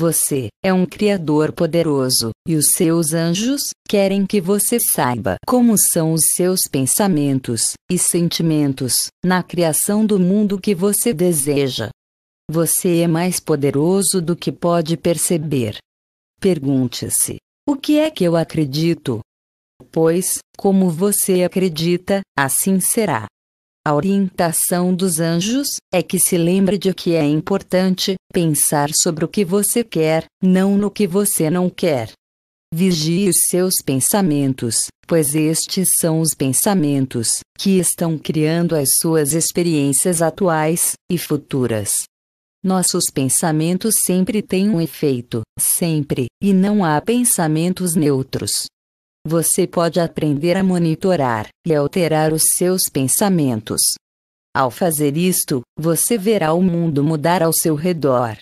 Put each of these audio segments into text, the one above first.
Você é um Criador poderoso, e os seus anjos querem que você saiba como são os seus pensamentos e sentimentos na criação do mundo que você deseja. Você é mais poderoso do que pode perceber. Pergunte-se: o que é que eu acredito? Pois, como você acredita, assim será. A orientação dos anjos é que se lembre de que é importante pensar sobre o que você quer, não no que você não quer. Vigie os seus pensamentos, pois estes são os pensamentos que estão criando as suas experiências atuais e futuras. Nossos pensamentos sempre têm um efeito, sempre, e não há pensamentos neutros você pode aprender a monitorar e alterar os seus pensamentos. Ao fazer isto, você verá o mundo mudar ao seu redor.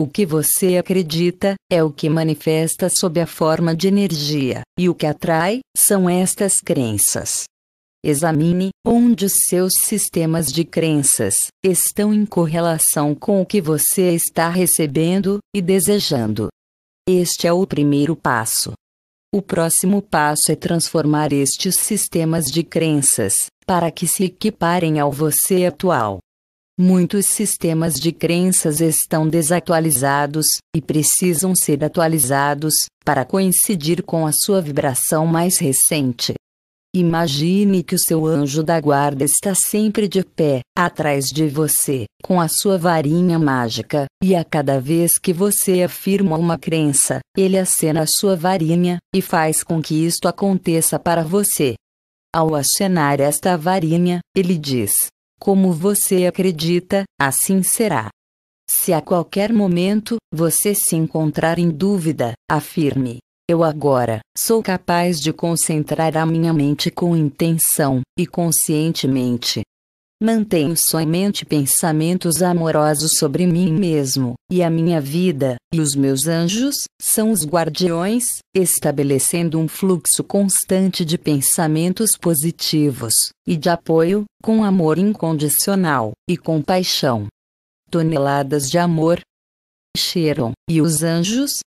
O que você acredita é o que manifesta sob a forma de energia, e o que atrai são estas crenças. Examine onde os seus sistemas de crenças estão em correlação com o que você está recebendo e desejando. Este é o primeiro passo o próximo passo é transformar estes sistemas de crenças, para que se equiparem ao você atual. Muitos sistemas de crenças estão desatualizados e precisam ser atualizados para coincidir com a sua vibração mais recente. Imagine que o seu anjo da guarda está sempre de pé, atrás de você, com a sua varinha mágica, e a cada vez que você afirma uma crença, ele acena a sua varinha, e faz com que isto aconteça para você. Ao acenar esta varinha, ele diz: Como você acredita, assim será. Se a qualquer momento você se encontrar em dúvida, afirme: eu agora sou capaz de concentrar a minha mente com intenção e conscientemente. Mantenho somente pensamentos amorosos sobre mim mesmo, e a minha vida, e os meus anjos, são os guardiões, estabelecendo um fluxo constante de pensamentos positivos, e de apoio, com amor incondicional, e compaixão. Toneladas de amor. Cheiram, e os anjos,